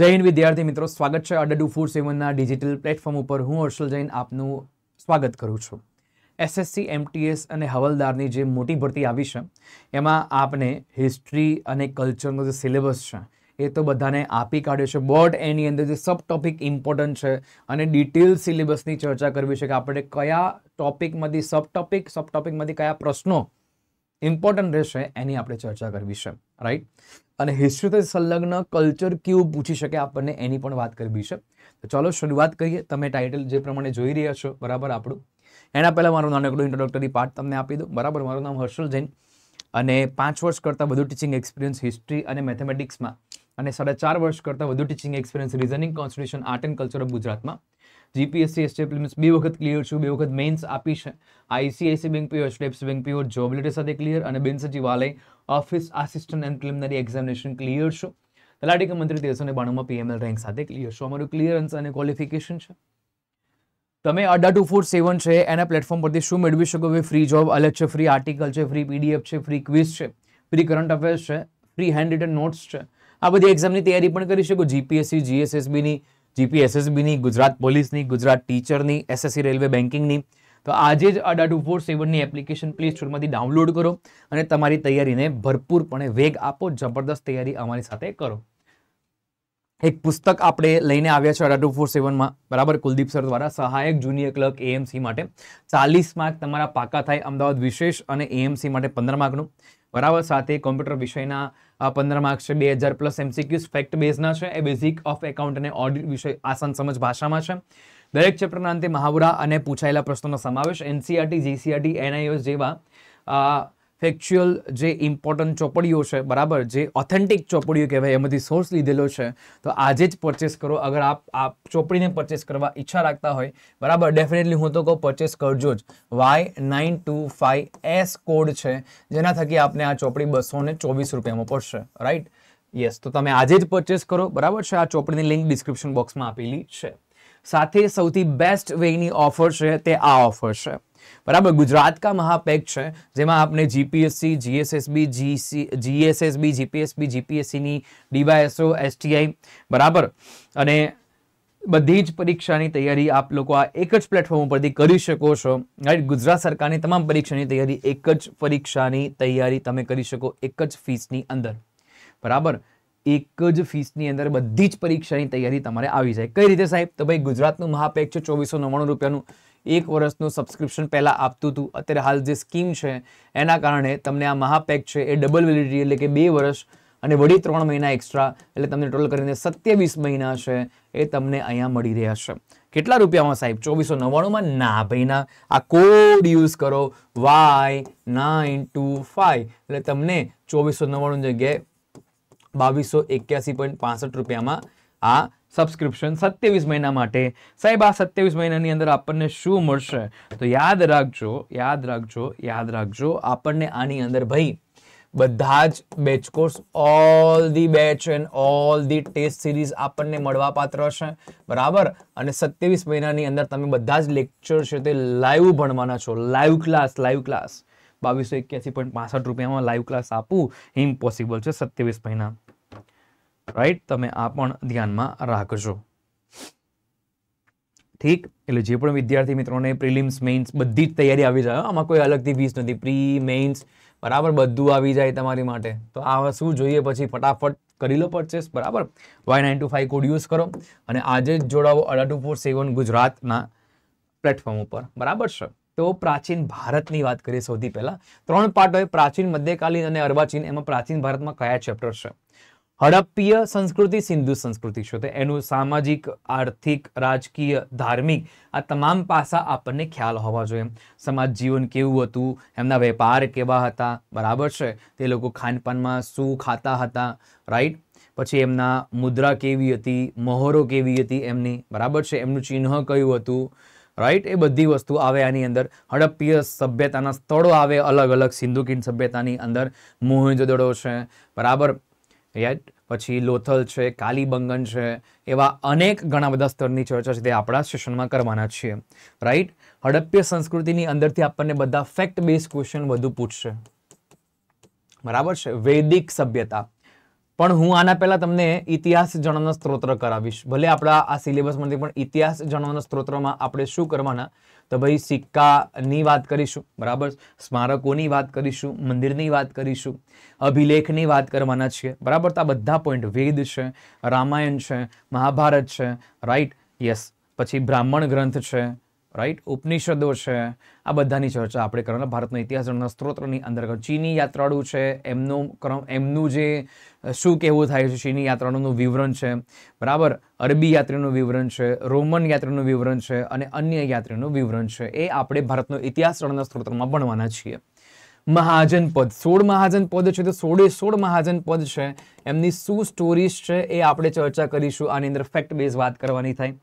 જય હિન્દ વિદ્યાર્થી મિત્રો સ્વાગત છે અડડુ ફોર સેવનના ડિજિટલ પ્લેટફોર્મ ઉપર હું હર્ષલ જૈન આપનું સ્વાગત કરું છું એસએસસી એમટીએસ અને હવલદારની જે મોટી ભરતી આવી છે એમાં આપને હિસ્ટ્રી અને કલ્ચરનો જે સિલેબસ છે એ તો બધાને આપી કાઢ્યો છે બોર્ડ એની અંદર જે સબ ટોપિક ઇમ્પોર્ટન્ટ છે અને ડિટેલ સિલેબસની ચર્ચા કરવી છે કે આપણે કયા ટોપિકમાંથી સબ ટોપિક સબ ટોપિકમાંથી કયા પ્રશ્નો ઇમ્પોર્ટન્ટ રહેશે એની આપણે ચર્ચા કરવી છે રાઈટ અને હિસ્ટ્રીથી સંલગ્ન કલ્ચર કેવું પૂછી શકે આપણને એની પણ વાત કરવી છે તો ચાલો શરૂઆત કરીએ તમે ટાઇટલ જે પ્રમાણે જોઈ રહ્યા છો બરાબર આપણું એના પહેલાં મારું નાનકડું ઇન્ટ્રોડક્ટરી પાર્ટ તમને આપી દઉં બરાબર મારું નામ હર્ષલ જૈન અને પાંચ વર્ષ કરતાં વધુ ટીચિંગ એક્સપિરિયન્સ હિસ્ટ્રી અને મેથેમેટિક્સમાં અને સાડા ચાર વર્ષ કરતાં વધુ teaching experience reasoning constitution art and culture of ગુજરાતમાં જીપીએસસી એસટીએપી મીન્સ બે વખત ક્લિયર છું બે વખત મેન્સ આપી છે ICICI bank PO steps bank PO job letter સાથે ક્લિયર અને બિન સચિવાલય office assistant and preliminary examination clear છું તલાટી મંત્રી તેરસો ને બાણુંમાં પીએમએલ રેન્ક સાથે ક્લિયર છું અમારું ક્લિયરન્સ અને ક્વોલિફિકેશન છે તમે અડા ટુ ફોર સેવન છે એના પ્લેટફોર્મ પરથી શું મેળવી શકો હવે ફ્રી જોબ અલગ છે ફ્રી આર્ટિકલ છે ફ્રી પીડીએફ છે ફ્રી ક્વિઝ છે ફ્રી કરંટ અફેર્સ છે ફ્રી હેન્ડ રિટન નોટ્સ છે આ બધી એક્ઝામની તૈયારી પણ કરી શકો જીપીએસસી જીએસએસબીની જીપીએસએસબીની ગુજરાત પોલીસની ગુજરાત ટીચરની એસએસસી રેલવે બેન્કિંગની તો આજે જ અડા ટુ ફોર સેવનની એપ્લિકેશન પ્લે સ્ટોરમાંથી ડાઉનલોડ કરો અને તમારી તૈયારીને ભરપૂરપણે વેગ આપો જબરદસ્ત તૈયારી અમારી સાથે કરો એક પુસ્તક આપણે લઈને આવ્યા છે અડા ટુ ફોર સેવનમાં બરાબર કુલદીપ સર દ્વારા સહાયક જુનિયર ક્લર્ક એએમસી માટે ચાલીસ માર્ક તમારા પાકા થાય અમદાવાદ વિશેષ અને એએમસી માટે પંદર માર્કનું બરાબર સાથે કોમ્પ્યુટર વિષયના પંદર માર્ક્સ છે બે હજાર પ્લસ એમસીક્યુઝ ફેક્ટ બેઝના છે એ બેઝિક ઓફ એકાઉન્ટ અને ઓડિટ વિષય આસાન સમજ ભાષામાં છે દરેક ચેપ્ટરના અંતે મહાવરા અને પૂછાયેલા પ્રશ્નોનો સમાવેશ એનસીઆરટી જીસીઆરટી એનઆઈઓ જેવા ફેક્ચ્યુઅલ જે ઇમ્પોર્ટન્ટ ચોપડીઓ છે બરાબર જે ઓથેન્ટિક ચોપડીઓ કહેવાય એમાંથી સોર્સ લીધેલો છે તો આજે જ પરચેસ કરો અગર આપ આ ચોપડીને પરચેસ કરવા ઈચ્છા રાખતા હોય બરાબર ડેફિનેટલી હું તો કહું પરચેસ કરજો જ Y nine two five S code છે જેના થકી આપને આ ચોપડી બસો ને ચોવીસ રૂપિયામાં પડશે રાઈટ યસ તો તમે આજે જ પરચેસ કરો બરાબર છે આ ચોપડીની લિંક ડિસ્ક્રિપ્શન બોક્સમાં આપેલી છે સાથે સૌથી બેસ્ટ વેની ઓફર છે તે આ ઓફર છે બરાબર ગુજરાત કા મહાપેક છે જેમાં આપણે GPSC GSSB GC GSSB GPSB જીપીએસસીની ડીવાયએસઓ એસટીઆઈ બરાબર અને બધી જ પરીક્ષાની તૈયારી આપ લોકો આ એક જ પ્લેટફોર્મ ઉપરથી કરી શકો છો રાઈટ ગુજરાત સરકારની તમામ પરીક્ષાની તૈયારી એક જ પરીક્ષાની તૈયારી તમે કરી શકો એક જ ફીસની અંદર બરાબર એક જ ફીસની અંદર બધી જ પરીક્ષાની તૈયારી તમારે આવી જાય કઈ રીતે સાહેબ તો ભાઈ ગુજરાતનું મહાપેક છે ચોવીસો નવ્વાણું રૂપિયાનું એક વર્ષનું સબસ્ક્રિપ્શન પહેલાં આપતું હતું અત્યારે હાલ જે સ્કીમ છે એના કારણે તમને આ મહાપેક છે એ ડબલ વેલિડિટી એટલે કે બે વર્ષ અને વળી ત્રણ મહિના એક્સ્ટ્રા એટલે તમને ટોટલ કરીને સત્યાવીસ મહિના છે એ તમને અહીંયા મળી રહ્યા છે કેટલા રૂપિયામાં સાહેબ ચોવીસો નવ્વાણુંમાં ના ભાઈના આ કોડ યુઝ કરો વાય નાઇન ટુ ફાઇવ એટલે તમને ચોવીસો નવ્વાણું જગ્યાએ બાવીસો એક્યાસી પોઈન્ટ પાસઠ રૂપિયામાં આ સબસ્ક્રિપ્શન સત્યાવીસ મહિના માટે સાહેબ આ સત્યાવીસ મહિનાની અંદર આપણને શું મળશે તો યાદ રાખજો યાદ રાખજો યાદ રાખજો આપણને આની અંદર ભાઈ બધા જ batch course all the batch and all the test series આપણને મળવાપાત્ર છે બરાબર અને સત્યાવીસ મહિનાની અંદર તમે બધા જ લેક્ચર છે તે લાઈવ ભણવાના છો લાઈવ ક્લાસ લાઈવ ક્લાસ બાવીસો એક્યાસી પોઈન્ટ પાસઠ રૂપિયામાં લાઈવ ક્લાસ આપવું ઇમ્પોસિબલ છે સત્યાવીસ મહિના રાઈટ તમે આ પણ ધ્યાનમાં રાખજો ઠીક એટલે જે પણ વિદ્યાર્થી મિત્રોને પ્રિલિમ્સ મેઇન્સ બધી જ તૈયારી આવી જાય આમાં કોઈ અલગથી ફીસ નથી પ્રી મેઇન્સ બરાબર બધું આવી જાય તમારી માટે તો આ શું જોઈએ પછી ફટાફટ કરી લો પરચેસ બરાબર Y nine two five code use કરો અને આજે જ જોડાવો અડા ટુ ફોર સેવન ગુજરાતના પ્લેટફોર્મ ઉપર બરાબર છે તો પ્રાચીન ભારતની વાત કરીએ સૌથી પહેલાં ત્રણ પાર્ટ હોય પ્રાચીન મધ્યકાલીન અને અર્વાચીન એમાં પ્રાચીન ભારતમાં કયા ચેપ્ટર્સ છે હડપ્પીય સંસ્કૃતિ સિંધુ સંસ્કૃતિ શું તો એનું સામાજિક આર્થિક રાજકીય ધાર્મિક આ તમામ પાસા આપણને ખ્યાલ હોવા જોઈએ સમાજ જીવન કેવું હતું એમના વેપાર કેવા હતા બરાબર છે તે લોકો ખાનપાનમાં શું ખાતા હતા રાઈટ પછી એમના મુદ્રા કેવી હતી મહોરો કેવી હતી એમની બરાબર છે એમનું ચિહ્ન કયું હતું રાઈટ એ બધી વસ્તુ આવે આની અંદર હડપ્પીય સભ્યતાના સ્થળો આવે અલગ અલગ સિંધુકીન સભ્યતાની અંદર મોહેજોદડો છે બરાબર રાઈટ પછી લોથલ છે કાલીબંગન છે એવા અનેક ઘણા બધા સ્તરની ચર્ચા છે તે આપણા સેશનમાં કરવાના છીએ રાઈટ હડપ્ય સંસ્કૃતિની અંદરથી આપણને બધા ફેક્ટ બેઝ ક્વેશ્ચન વધુ પૂછશે બરાબર છે વૈદિક સભ્યતા પણ હું આના પહેલા તમને ઇતિહાસ જાણવાનો સ્ત્રોત્ર કરાવીશ ભલે આપણા આ સિલેબસમાંથી પણ ઇતિહાસ જાણવાના સ્ત્રોત્રમાં આપણે શું કરવાના તો ભાઈ સિક્કાની વાત કરીશું બરાબર સ્મારકોની વાત કરીશું મંદિરની વાત કરીશું અભિલેખની વાત કરવાના છીએ બરાબર તો આ બધા પોઈન્ટ વેદ છે રામાયણ છે મહાભારત છે રાઈટ યસ પછી બ્રાહ્મણ ગ્રંથ છે રાઈટ ઉપનિષદો છે આ બધાની ચર્ચા આપણે કરવાના ભારતના ઇતિહાસના સ્ત્રોતની અંદર ચીની યાત્રાળુ છે એમનું એમનું જે શું કહેવું થાય છે ચીની યાત્રાળુનું વિવરણ છે બરાબર અરબી યાત્રીનું વિવરણ છે રોમન યાત્રીનું વિવરણ છે અને અન્ય યાત્રીનું વિવરણ છે એ આપણે ભારતનો ઇતિહાસ રણના સ્ત્રોતમાં ભણવાના છીએ મહાજન પદ સોળ મહાજન પદ છે તો સોળે સોળ મહાજન પદ છે એમની શું સ્ટોરીઝ છે એ આપણે ચર્ચા કરીશું આની અંદર ફેક્ટ બેઝ વાત કરવાની થાય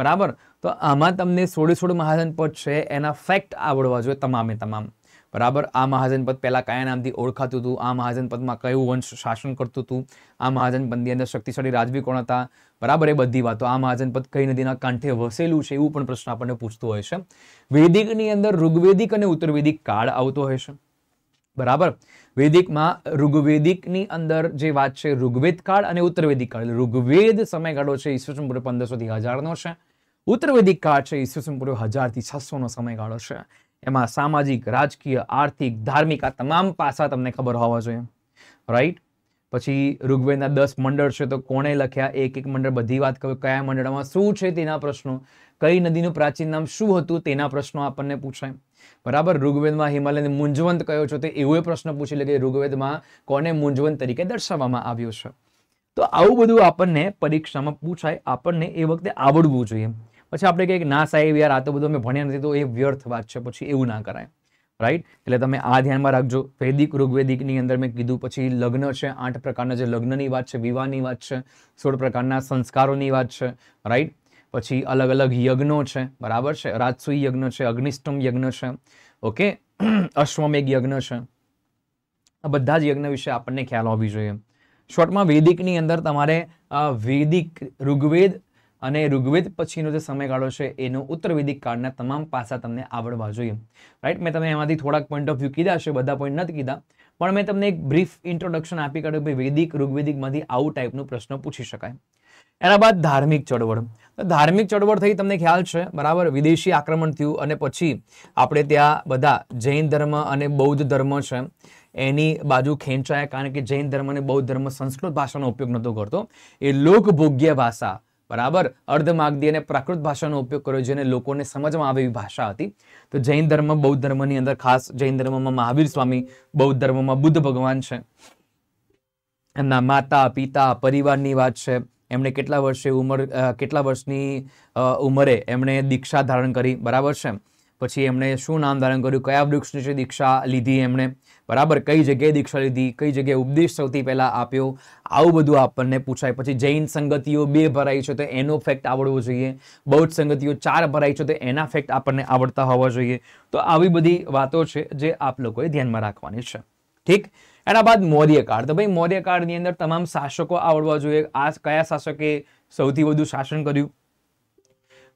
બરાબર તો આમાં તમને સોળે સોળ મહાજનપદ છે એના ફેક્ટ આવડવા જોઈએ તમામે તમામ બરાબર આ મહાજનપદ પહેલાં કયા નામથી ઓળખાતું હતું આ મહાજનપદમાં કયું વંશ શાસન કરતું હતું આ મહાજનપદની અંદર શક્તિશાળી રાજવી કોણ હતા બરાબર એ બધી વાતો આ મહાજનપદ કઈ નદીના કાંઠે વસેલું છે એવું પણ પ્રશ્ન આપણને પૂછતો હોય છે વેદિકની અંદર ઋગ્વેદિક અને ઉત્તરવેદિક કાળ આવતો હોય છે બરાબર વેદિકમાં ઋગ્વેદિકની અંદર જે વાત છે ઋગ્વેદ કાળ અને ઉત્તરવેદિક કાળ ઋગ્વેદ સમયગાળો છે ઈસવીસન પૂર્વ પંદરસોથી હજારનો છે ઉત્તરવૈદિક કાળ છે ઈસવીસન પૂર્વ હજારથી છસોનો સમયગાળો છે એમાં સામાજિક રાજકીય આર્થિક ધાર્મિક આ તમામ પાસા તમને ખબર હોવા જોઈએ રાઈટ પછી ઋગ્વેદના દસ મંડળ છે તો કોણે લખ્યા એક એક મંડળ બધી વાત કરું કયા મંડળમાં શું છે તેના પ્રશ્નો કઈ નદીનું પ્રાચીન નામ શું હતું તેના પ્રશ્નો આપણને પૂછાય બરાબર ઋગ્વેદમાં હિમાલયને મૂંઝવંત કયો છો તે એવો પ્રશ્ન પૂછી લે કે ઋગ્વેદમાં કોને મૂંઝવંત તરીકે દર્શાવવામાં આવ્યો છે તો આવું બધું આપણને પરીક્ષામાં પૂછાય આપણને એ વખતે આવડવું જોઈએ પછી આપણે કહીએ કે ના સાહેબ યાર આ તો બધું અમે ભણ્યા નથી તો એ વ્યર્થ વાત છે પછી એવું ના કરાય રાઈટ એટલે તમે આ ધ્યાનમાં રાખજો વૈદિક ઋગ્વેદિકની અંદર મેં કીધું પછી લગ્ન છે આઠ પ્રકારના જે લગ્નની વાત છે વિવાહની વાત છે સોળ પ્રકારના સંસ્કારોની વાત છે રાઈટ પછી અલગ અલગ યજ્ઞો છે બરાબર છે રાજસુઈ યજ્ઞ છે અગ્નિષ્ટમ યજ્ઞ છે ઓકે અશ્વમેઘ યજ્ઞ છે આ બધા જ યજ્ઞ વિશે આપણને ખ્યાલ હોવી જોઈએ શોર્ટમાં વૈદિકની અંદર તમારે વૈદિક ઋગ્વેદ અને ઋગ્વેદ પછીનો જે સમયગાળો છે એનો ઉત્તર વૈદિક કાળના તમામ પાસા તમને આવડવા જોઈએ રાઈટ મેં તમે એમાંથી થોડાક પોઈન્ટ ઓફ વ્યૂ કીધા છે બધા પોઈન્ટ નથી કીધા પણ મેં તમને એક બ્રીફ ઇન્ટ્રોડક્શન આપી કાઢ્યું કે વૈદિક ઋગ્વેદિકમાંથી આવું ટાઈપનો પ્રશ્ન પૂછી શકાય એના બાદ ધાર્મિક ચળવળ ધાર્મિક ચળવળ થઈ તમને ખ્યાલ છે બરાબર વિદેશી આક્રમણ થયું અને પછી આપણે ત્યાં બધા જૈન ધર્મ અને બૌદ્ધ ધર્મ છે એની બાજુ ખેંચાયા કારણ કે જૈન ધર્મ અને બૌદ્ધ ધર્મ સંસ્કૃત ભાષાનો ઉપયોગ નહોતો કરતો એ લોકભોગ્ય ભાષા બરાબર અર્ધમાગદી અને પ્રાકૃત ભાષાનો ઉપયોગ કર્યો જેને લોકોને સમજમાં આવે એવી ભાષા હતી તો જૈન ધર્મ બૌદ્ધ ધર્મની અંદર ખાસ જૈન ધર્મમાં મહાવીર સ્વામી બૌદ્ધ ધર્મમાં બુદ્ધ ભગવાન છે એમના માતા પિતા પરિવારની વાત છે એમણે કેટલા વર્ષે ઉંમર કેટલા વર્ષની ઉંમરે એમણે દીક્ષા ધારણ કરી બરાબર છે પછી એમણે શું નામ ધારણ કર્યું કયા વૃક્ષની છે દીક્ષા લીધી એમણે બરાબર કઈ જગ્યાએ દીક્ષા લીધી કઈ જગ્યાએ ઉપદેશ સૌથી પહેલાં આપ્યો આવું બધું આપણને પૂછાય પછી જૈન સંગતિઓ બે ભરાઈ છે તો એનો ફેક્ટ આવડવો જોઈએ બૌદ્ધ સંગતિઓ ચાર ભરાઈ છે તો એના ફેક્ટ આપણને આવડતા હોવા જોઈએ તો આવી બધી વાતો છે જે આપ લોકોએ ધ્યાનમાં રાખવાની છે ઠીક એના બાદ મૌર્યકાળ તો ભાઈ મૌર્યકાળની અંદર તમામ શાસકો આવડવા જોઈએ આ કયા શાસકે સૌથી વધુ શાસન કર્યું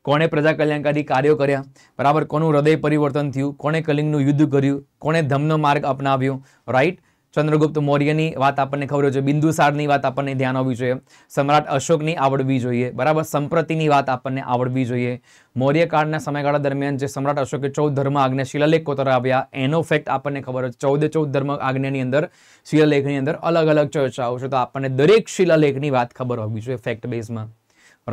કોણે પ્રજા કલ્યાણકારી કાર્યો કર્યા બરાબર કોનું હૃદય પરિવર્તન થયું કોણે કલિંગનું યુદ્ધ કર્યું કોણે ધમનો માર્ગ અપનાવ્યો રાઈટ ચંદ્રગુપ્ત મૌર્યની વાત આપણને ખબર હોય છે બિંદુસારની વાત આપણને ધ્યાન આવવી જોઈએ સમ્રાટ અશોકની આવડવી જોઈએ બરાબર સંપ્રતિની વાત આપણને આવડવી જોઈએ મૌર્યકાળના સમયગાળા દરમિયાન જે સમ્રાટ અશોકે ચૌદ ધર્મ આજ્ઞા શિલાલેખ કોતર એનો ફેક્ટ આપણને ખબર હોય ચૌદે ચૌદ ધર્મ આજ્ઞાની અંદર શિલાલેખની અંદર અલગ અલગ ચર્ચાઓ છે તો આપણને દરેક શિલાલેખની વાત ખબર હોવી જોઈએ ફેક્ટ બેઝમાં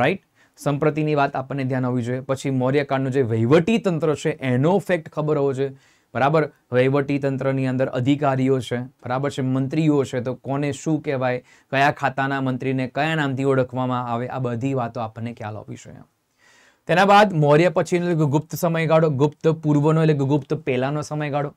રાઈટ સંપ્રતિની વાત આપણને ધ્યાન આવવી જોઈએ પછી મૌર્યકાળનું જે વહીવટી તંત્ર છે એનો ફેક્ટ ખબર હોવો જોઈએ બરાબર વહીવટી તંત્રની અંદર અધિકારીઓ છે બરાબર છે મંત્રીઓ છે તો કોને શું કહેવાય કયા ખાતાના મંત્રીને કયા નામથી ઓળખવામાં આવે આ બધી વાતો આપણને ખ્યાલ આવવી જોઈએ તેના બાદ મૌર્ય પછીનો એટલે ગુપ્ત સમયગાળો ગુપ્ત પૂર્વનો એટલે ગુપ્ત પહેલાંનો સમયગાળો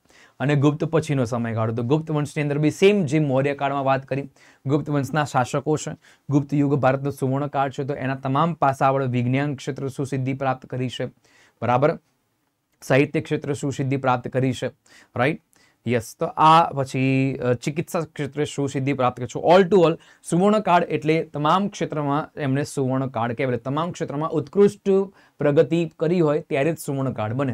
અને ગુપ્ત પછીનો સમયગાળો તો ગુપ્ત વંશની અંદર બી સેમ જે મૌર્યકાળમાં વાત કરી ગુપ્ત વંશના શાસકો છે ગુપ્ત યુગ ભારતનો સુવર્ણકાળ છે તો એના તમામ પાસા પાસાવળ વિજ્ઞાન ક્ષેત્ર સુસિદ્ધિ પ્રાપ્ત કરી છે બરાબર સાહિત્ય ક્ષેત્ર સુસિદ્ધિ પ્રાપ્ત કરી છે રાઈટ યસ તો આ પછી ચિકિત્સા ક્ષેત્રે શું સિદ્ધિ પ્રાપ્ત કરશો ઓલ ટુ ઓલ સુવર્ણ કાર્ડ એટલે તમામ ક્ષેત્રમાં એમણે સુવર્ણ કાર્ડ કહેવાય તમામ ક્ષેત્રમાં ઉત્કૃષ્ટ પ્રગતિ કરી હોય ત્યારે જ સુવર્ણ કાર્ડ બને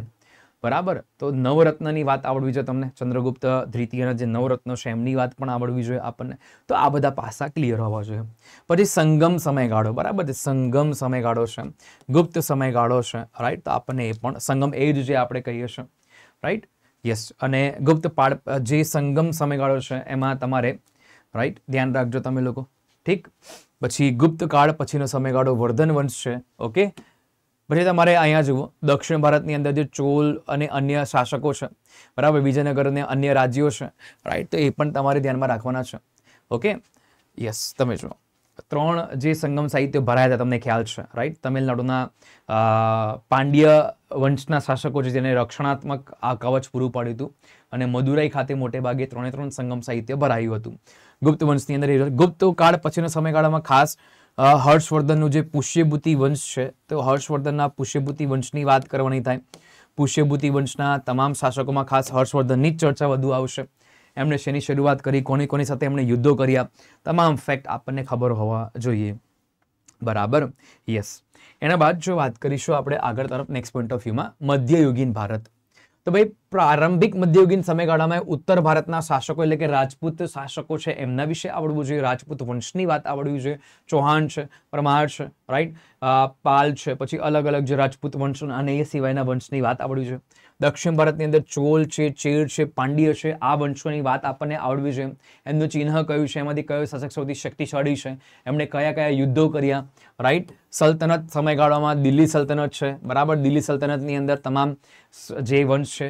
બરાબર તો નવરત્નની વાત આવડવી જોઈએ તમને ચંદ્રગુપ્ત દ્વિતીયના જે નવરત્નો છે એમની વાત પણ આવડવી જોઈએ આપણને તો આ બધા પાસા ક્લિયર હોવા જોઈએ પછી સંગમ સમયગાળો બરાબર છે સંગમ સમયગાળો છે ગુપ્ત સમયગાળો છે રાઈટ તો આપણને એ પણ સંગમ એ જ જે આપણે કહીએ છીએ રાઈટ યસ અને ગુપ્ત પાડ જે સંગમ સમયગાળો છે એમાં તમારે રાઈટ ધ્યાન રાખજો તમે લોકો ઠીક પછી ગુપ્ત કાળ પછીનો સમયગાળો વર્ધન વંશ છે ઓકે પછી તમારે અહીંયા જુઓ દક્ષિણ ભારતની અંદર જે ચોલ અને અન્ય શાસકો છે બરાબર વિજયનગર અને અન્ય રાજ્યો છે રાઈટ તો એ પણ તમારે ધ્યાનમાં રાખવાના છે ઓકે યસ તમે જુઓ ત્રણ જે સંગમ સાહિત્યો ભરાયા હતા તમને ખ્યાલ છે રાઈટ તમિલનાડુના પાંડ્ય વંશના શાસકો છે જેને રક્ષણાત્મક આ કવચ પૂરું પાડ્યું હતું અને મદુરાઈ ખાતે મોટે ભાગે ત્રણે ત્રણ સંગમ સાહિત્ય ભરાયું હતું ગુપ્ત વંશની અંદર ગુપ્ત કાળ પછીના સમયગાળામાં ખાસ હર્ષવર્ધનનું જે પુષ્યભૂતિ વંશ છે તો હર્ષવર્ધનના પુષ્યભૂતિ વંશની વાત કરવાની થાય પુષ્યભૂતિ વંશના તમામ શાસકોમાં ખાસ હર્ષવર્ધનની જ ચર્ચા વધુ આવશે એમણે શેની શરૂઆત કરી કોની કોની સાથે એમણે યુદ્ધો કર્યા તમામ ફેક્ટ આપણને ખબર હોવા જોઈએ બરાબર યસ એના બાદ જો વાત કરીશું આપણે આગળ તરફ નેક્સ્ટ પોઈન્ટ ઓફ વ્યૂમાં મધ્યયુગીન ભારત તો ભાઈ પ્રારંભિક મધ્યયુગીન સમયગાળામાં ઉત્તર ભારતના શાસકો એટલે કે રાજપૂત શાસકો છે એમના વિશે આવડવું જોઈએ રાજપૂત વંશની વાત આવડવી જોઈએ ચૌહાણ છે પરમાર છે રાઈટ પાલ છે પછી અલગ અલગ જે રાજપૂત વંશ અને એ સિવાયના વંશની વાત આવડવી જોઈએ દક્ષિણ ભારતની અંદર ચોલ છે ચેર છે પાંડ્ય છે આ વંશોની વાત આપણને આવડવી છે એમનું ચિહ્ન કયું છે એમાંથી કયો શાસક સૌથી શક્તિશાળી છે એમણે કયા કયા યુદ્ધો કર્યા રાઈટ સલ્તનત સમયગાળામાં દિલ્હી સલ્તનત છે બરાબર દિલ્હી સલ્તનતની અંદર તમામ જે વંશ છે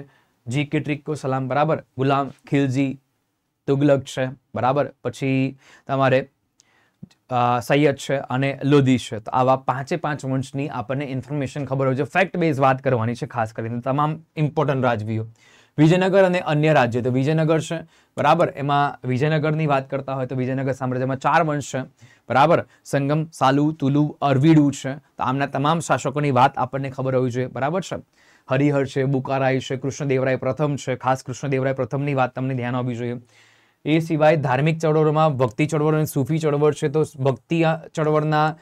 જી કેટ્રિક કો સલામ બરાબર ગુલામ ખિલજી તુગલક છે બરાબર પછી તમારે સૈયદ છે અને લોધી છે તો આવા પાંચે પાંચ વંશની આપણને ઇન્ફોર્મેશન ખબર હોય છે ફેક્ટ બેઝ વાત કરવાની છે ખાસ કરીને તમામ ઇમ્પોર્ટન્ટ રાજવીઓ વિજયનગર અને અન્ય રાજ્ય તો વિજયનગર છે બરાબર એમાં વિજયનગરની વાત કરતા હોય તો વિજયનગર સામ્રાજ્યમાં ચાર વંશ છે બરાબર સંગમ સાલુ તુલુ અરવીડુ છે તો આમના તમામ શાસકોની વાત આપણને ખબર હોવી જોઈએ બરાબર છે હરિહર છે બુકારાય છે કૃષ્ણદેવરાય પ્રથમ છે ખાસ કૃષ્ણદેવરાય પ્રથમની વાત તમને ધ્યાન આવવી જોઈએ એ સિવાય ધાર્મિક ચળવળમાં ભક્તિ ચળવળ અને સૂફી ચળવળ છે તો ભક્તિ ચળવળના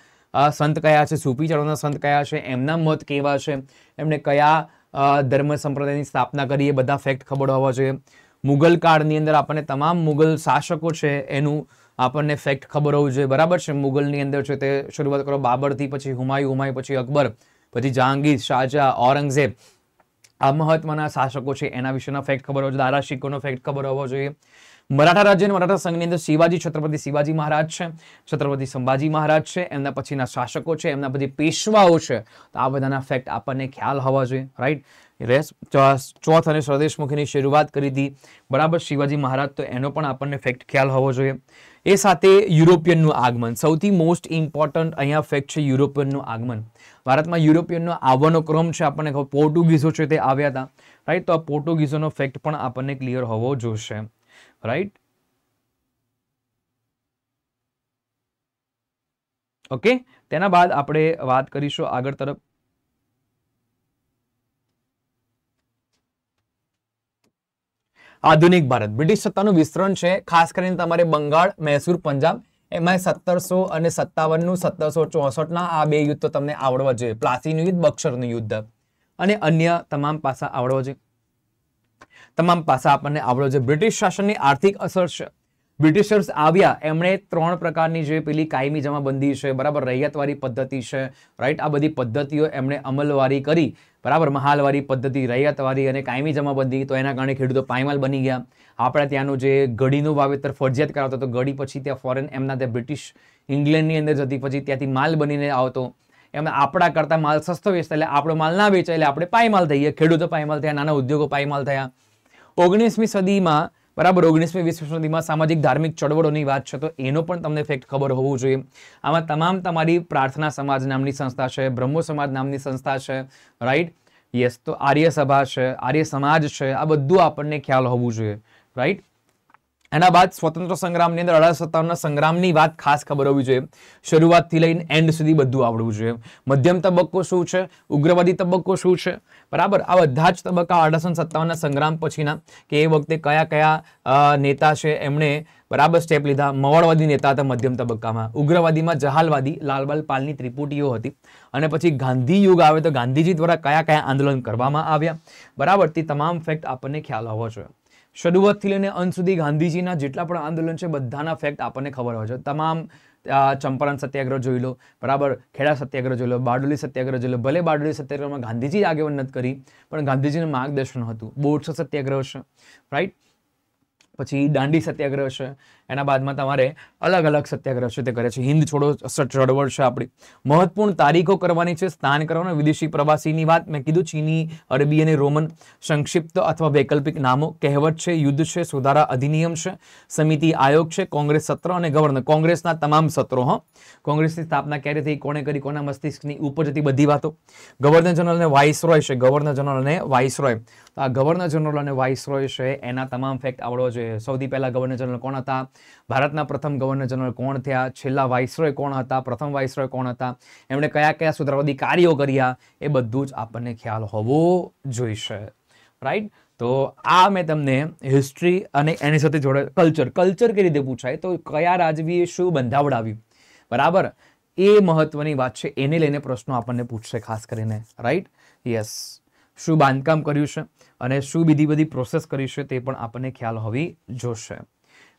સંત કયા છે સૂફી ચળવળના સંત કયા છે એમના મત કેવા છે એમણે કયા ધર્મ સંપ્રદાયની સ્થાપના કરી એ બધા ફેક્ટ ખબર હોવા જોઈએ મુગલ કાળની અંદર આપણને તમામ મુગલ શાસકો છે એનું આપણને ફેક્ટ ખબર હોવું જોઈએ બરાબર છે મુગલની અંદર છે તે શરૂઆત કરો બાબરથી પછી હુમાયુ હુમાયુ પછી અકબર પછી જહાંગીર શાહજહા ઔરંગઝેબ આ મહત્વના શાસકો છે એના વિશેના ફેક્ટ ખબર હોવો જોઈએ દારા શિકોનો ફેક્ટ ખબર હોવો જોઈએ મરાઠા રાજ્ય મરાઠા સંઘની અંદર શિવાજી છત્રપતિ શિવાજી મહારાજ છે છત્રપતિ સંભાજી મહારાજ છે એમના પછીના શાસકો છે એમના પછી પેશવાઓ છે તો આ બધાના ફેક્ટ આપણને ખ્યાલ હોવા જોઈએ રાઈટ ચોથ અને સ્વદેશમુખીની શરૂઆત કરી હતી બરાબર શિવાજી મહારાજ તો એનો પણ આપણને ફેક્ટ ખ્યાલ હોવો જોઈએ એ સાથે યુરોપિયનનું આગમન સૌથી મોસ્ટ ઇમ્પોર્ટન્ટ અહીંયા ફેક્ટ છે યુરોપિયનનું આગમન ભારતમાં યુરોપિયનનો આવવાનો ક્રમ છે આપણને પોર્ટુગીઝો છે તે આવ્યા હતા રાઈટ તો આ પોર્ટુગીઝોનો ફેક્ટ પણ આપણને ક્લિયર હોવો જોશે right ઓકે તેના બાદ આપણે વાત કરીશું આગળ તરફ આધુનિક ભારત બ્રિટિશ સત્તાનું વિસ્તરણ છે ખાસ કરીને તમારે બંગાળ મૈસુર પંજાબ એમાં સત્તરસો અને સત્તાવનનું સત્તરસો ચોસઠના આ બે યુદ્ધ તમને આવડવા જોઈએ પ્લાસીનું યુદ્ધ બક્ષરનું યુદ્ધ અને અન્ય તમામ પાસા આવડવા જોઈએ તમામ પાસા આપણને આવડો છે બ્રિટિશ શાસનની આર્થિક અસર છે બ્રિટિશર્સ આવ્યા એમણે ત્રણ પ્રકારની જે પેલી કાયમી જમાબંધી છે બરાબર રૈયતવારી પદ્ધતિ છે રાઈટ આ બધી પદ્ધતિઓ એમણે અમલવારી કરી બરાબર મહાલવારી પદ્ધતિ રૈયતવારી અને કાયમી જમાબંધી તો એના કારણે ખેડૂતો પાયમાલ બની ગયા આપણે ત્યાંનું જે ગડીનું વાવેતર ફરજિયાત કરાવતો તો ઘડી પછી ત્યાં ફોરેન એમના ત્યાં બ્રિટિશ ઇંગ્લેન્ડની અંદર જતી પછી ત્યાંથી માલ બનીને આવતો એમને આપણા કરતાં માલ સસ્તો વેચતા એટલે આપણો માલ ના વેચાય એટલે આપણે પાયમાલ થઈએ ખેડૂતો પાયમાલ થયા નાના ઉદ્યોગો પાયમાલ થયા ઓગણીસમી સદીમાં બરાબર ઓગણીસમી વીસમી સદીમાં સામાજિક ધાર્મિક ચળવળોની વાત છે તો એનો પણ તમને ફેક્ટ ખબર હોવું જોઈએ આમાં તમામ તમારી પ્રાર્થના સમાજ નામની સંસ્થા છે બ્રહ્મો સમાજ નામની સંસ્થા છે રાઈટ યસ તો આર્ય સભા છે આર્ય સમાજ છે આ બધું આપણને ખ્યાલ હોવું જોઈએ રાઈટ એના બાદ સ્વતંત્ર સંગ્રામની અંદર અઢાર સત્તાવનના સંગ્રામની વાત ખાસ ખબર હોવી જોઈએ શરૂઆતથી લઈને એન્ડ સુધી બધું આવડવું જોઈએ મધ્યમ તબક્કો શું છે ઉગ્રવાદી તબક્કો શું છે બરાબર આ બધા જ તબક્કા અઢારસો સત્તાવનના સંગ્રામ પછીના કે એ વખતે કયા કયા નેતા છે એમણે બરાબર સ્ટેપ લીધા મવાળવાદી નેતા હતા મધ્યમ તબક્કામાં ઉગ્રવાદીમાં જહાલવાદી લાલબાલ પાલની ત્રિપુટીઓ હતી અને પછી ગાંધી યુગ આવે તો ગાંધીજી દ્વારા કયા કયા આંદોલન કરવામાં આવ્યા બરાબર તે તમામ ફેક્ટ આપણને ખ્યાલ હોવો જોઈએ શરૂઆતથી લઈને અંત સુધી ગાંધીજીના જેટલા પણ આંદોલન છે બધાના ફેક્ટ આપણને ખબર હોય છે તમામ ચંપારણ સત્યાગ્રહ જોઈ લો બરાબર ખેડા સત્યાગ્રહ જોઈ લો બારડોલી સત્યાગ્રહ જોઈ લો ભલે બારડોલી સત્યાગ્રહમાં ગાંધીજી આગેવાન નથી કરી પણ ગાંધીજીનું માર્ગદર્શન હતું બોરસો સત્યાગ્રહ છે રાઈટ પછી દાંડી સત્યાગ્રહ છે એના બાદમાં તમારે અલગ અલગ સત્યાગ્રહ છે તે કરે છે હિન્દ છોડો ચળવળ છે આપણી મહત્વપૂર્ણ તારીખો કરવાની છે સ્નાન કરવાનો વિદેશી પ્રવાસીની વાત મેં કીધું ચીની અરબી અને રોમન સંક્ષિપ્ત અથવા વૈકલ્પિક નામો કહેવત છે યુદ્ધ છે સુધારા અધિનિયમ છે સમિતિ આયોગ છે કોંગ્રેસ સત્ર અને ગવર્નર કોંગ્રેસના તમામ સત્રો હો કોંગ્રેસની સ્થાપના ક્યારે થઈ કોણે કરી કોના મસ્તિષ્કની ઉપર જતી બધી વાતો ગવર્નર જનરલ અને વાઇસ રોય છે ગવર્નર જનરલ અને વાઇસ રોય તો આ ગવર્નર જનરલ અને વાઇસ રોય છે એના તમામ ફેક્ટ આવડવો જોઈએ સૌથી પહેલાં ગવર્નર જનરલ કોણ હતા ભારતના પ્રથમ ગવર્નર જનરલ કોણ થયા છેલ્લા વાઇસરોય કોણ હતા પ્રથમ વાઇસરોય કોણ હતા એમણે કયા કયા સુધારવાદી કાર્યો કર્યા એ બધું જ આપણને ખ્યાલ હોવો જોઈશે રાઈટ તો આ મેં તમને હિસ્ટ્રી અને એની સાથે જોડે કલ્ચર કલ્ચર કેવી રીતે પૂછાય તો કયા રાજવીએ શું બંધાવડાવ્યું બરાબર એ મહત્વની વાત છે એને લઈને પ્રશ્નો આપણને પૂછશે ખાસ કરીને રાઈટ યસ શું બાંધકામ કર્યું છે અને શું બીજી બધી પ્રોસેસ કરી છે તે પણ આપણને ખ્યાલ હોવી જોશે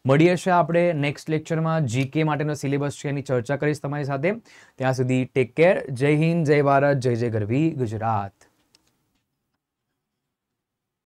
મળીએ છીએ આપણે નેક્સ્ટ લેક્ચરમાં જીકે માટેનો સિલેબસ છે એની ચર્ચા કરીશ તમારી સાથે ત્યાં સુધી ટેક કેર જય હિન્દ જય ભારત જય જય ગરવી ગુજરાત